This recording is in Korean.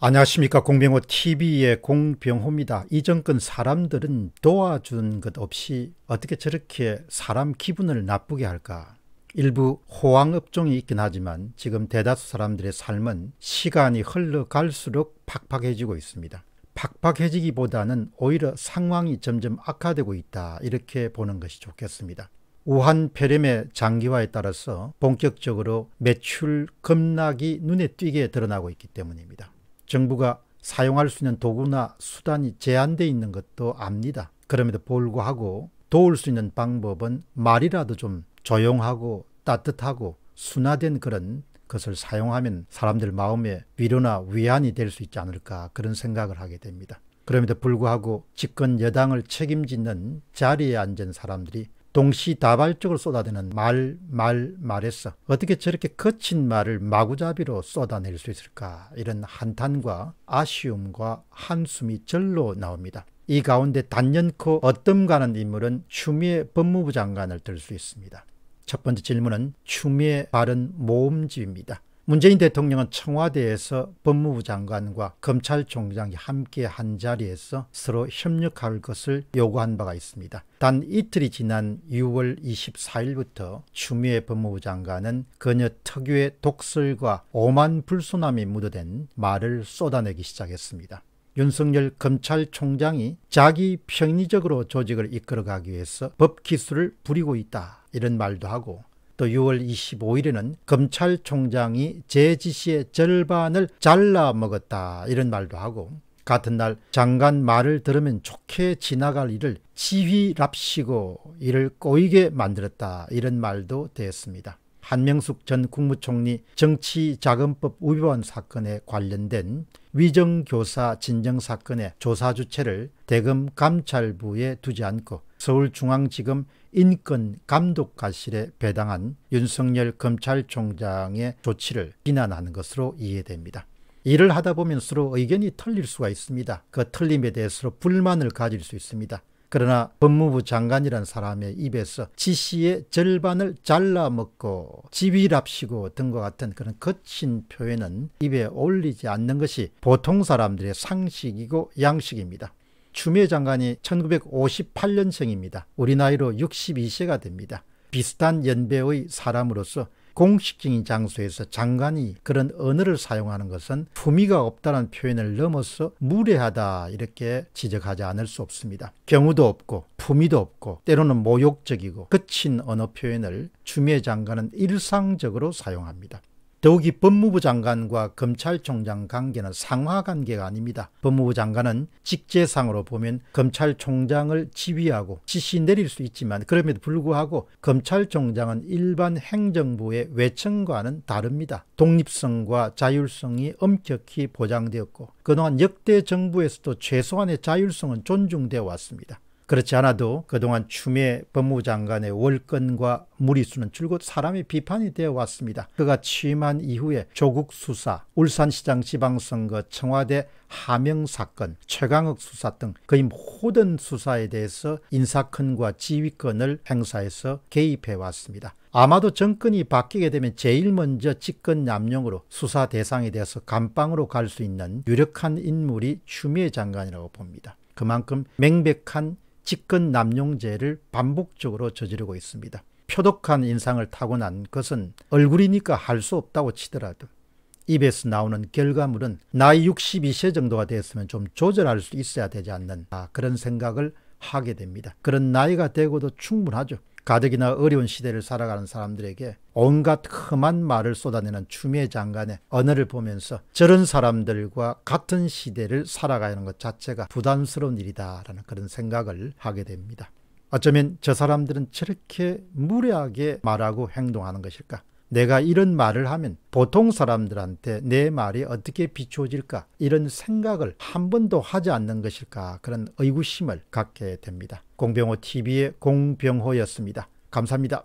안녕하십니까 공병호 TV의 공병호입니다. 이 정권 사람들은 도와준 것 없이 어떻게 저렇게 사람 기분을 나쁘게 할까? 일부 호황업종이 있긴 하지만 지금 대다수 사람들의 삶은 시간이 흘러갈수록 팍팍해지고 있습니다. 팍팍해지기보다는 오히려 상황이 점점 악화되고 있다 이렇게 보는 것이 좋겠습니다. 우한 폐렴의 장기화에 따라서 본격적으로 매출 급락이 눈에 띄게 드러나고 있기 때문입니다. 정부가 사용할 수 있는 도구나 수단이 제한되어 있는 것도 압니다. 그럼에도 불구하고 도울 수 있는 방법은 말이라도 좀 조용하고 따뜻하고 순화된 그런 것을 사용하면 사람들 마음에 위로나 위안이 될 수 있지 않을까 그런 생각을 하게 됩니다. 그럼에도 불구하고 집권 여당을 책임지는 자리에 앉은 사람들이 동시다발적으로 쏟아내는 말, 말, 말에서 어떻게 저렇게 거친 말을 마구잡이로 쏟아낼 수 있을까? 이런 한탄과 아쉬움과 한숨이 절로 나옵니다. 이 가운데 단연코 어떤가는 인물은 추미애 법무부 장관을 들 수 있습니다. 첫 번째 질문은 추미애 바른 모음집입니다. 문재인 대통령은 청와대에서 법무부 장관과 검찰총장이 함께 한 자리에서 서로 협력할 것을 요구한 바가 있습니다. 단 이틀이 지난 6월 24일부터 추미애 법무부 장관은 그녀 특유의 독설과 오만 불손함이 묻어댄 말을 쏟아내기 시작했습니다. 윤석열 검찰총장이 자기 편의적으로 조직을 이끌어가기 위해서 법 기술을 부리고 있다 이런 말도 하고 또 6월 25일에는 검찰총장이 제 지시의 절반을 잘라 먹었다 이런 말도 하고 같은 날 장관 말을 들으면 좋게 지나갈 일을 지휘랍시고 이를 꼬이게 만들었다 이런 말도 되었습니다. 한명숙 전 국무총리 정치자금법 위반 사건에 관련된 위정교사 진정사건의 조사 주체를 대검 감찰부에 두지 않고 서울중앙지검 인권감독과실에 배당한 윤석열 검찰총장의 조치를 비난하는 것으로 이해됩니다. 일을 하다 보면 서로 의견이 틀릴 수가 있습니다. 그 틀림에 대해 서 불만을 가질 수 있습니다. 그러나 법무부 장관이란 사람의 입에서 지시의 절반을 잘라먹고 지위랍시고 등과 같은 그런 거친 표현은 입에 올리지 않는 것이 보통 사람들의 상식이고 양식입니다. 추미애 장관이 1958년생입니다. 우리 나이로 62세가 됩니다. 비슷한 연배의 사람으로서 공식적인 장소에서 장관이 그런 언어를 사용하는 것은 품위가 없다는 표현을 넘어서 무례하다 이렇게 지적하지 않을 수 없습니다. 경우도 없고 품위도 없고 때로는 모욕적이고 거친 언어 표현을 추미애 장관은 일상적으로 사용합니다. 더욱이 법무부 장관과 검찰총장 관계는 상하 관계가 아닙니다. 법무부 장관은 직제상으로 보면 검찰총장을 지휘하고 지시 내릴 수 있지만 그럼에도 불구하고 검찰총장은 일반 행정부의 외청과는 다릅니다. 독립성과 자율성이 엄격히 보장되었고 그동안 역대 정부에서도 최소한의 자율성은 존중되어 왔습니다. 그렇지 않아도 그동안 추미애 법무부 장관의 월권과 무리수는 줄곧 사람의 비판이 되어 왔습니다. 그가 취임한 이후에 조국 수사, 울산시장 지방선거, 청와대 하명 사건, 최강욱 수사 등 거의 모든 수사에 대해서 인사권과 지휘권을 행사해서 개입해 왔습니다. 아마도 정권이 바뀌게 되면 제일 먼저 직권 남용으로 수사 대상에 대해서 감방으로 갈 수 있는 유력한 인물이 추미애 장관이라고 봅니다. 그만큼 맹백한 직권 남용죄를 반복적으로 저지르고 있습니다. 표독한 인상을 타고난 것은 얼굴이니까 할 수 없다고 치더라도 입에서 나오는 결과물은 나이 62세 정도가 됐으면 좀 조절할 수 있어야 되지 않는 아, 그런 생각을 하게 됩니다. 그런 나이가 되고도 충분하죠. 가득이나 어려운 시대를 살아가는 사람들에게 온갖 험한 말을 쏟아내는 추미애 장관의 언어를 보면서 저런 사람들과 같은 시대를 살아가는 것 자체가 부담스러운 일이다라는 그런 생각을 하게 됩니다. 어쩌면 저 사람들은 저렇게 무례하게 말하고 행동하는 것일까? 내가 이런 말을 하면 보통 사람들한테 내 말이 어떻게 비추어질까 이런 생각을 한 번도 하지 않는 것일까 그런 의구심을 갖게 됩니다. 공병호 TV의 공병호였습니다. 감사합니다.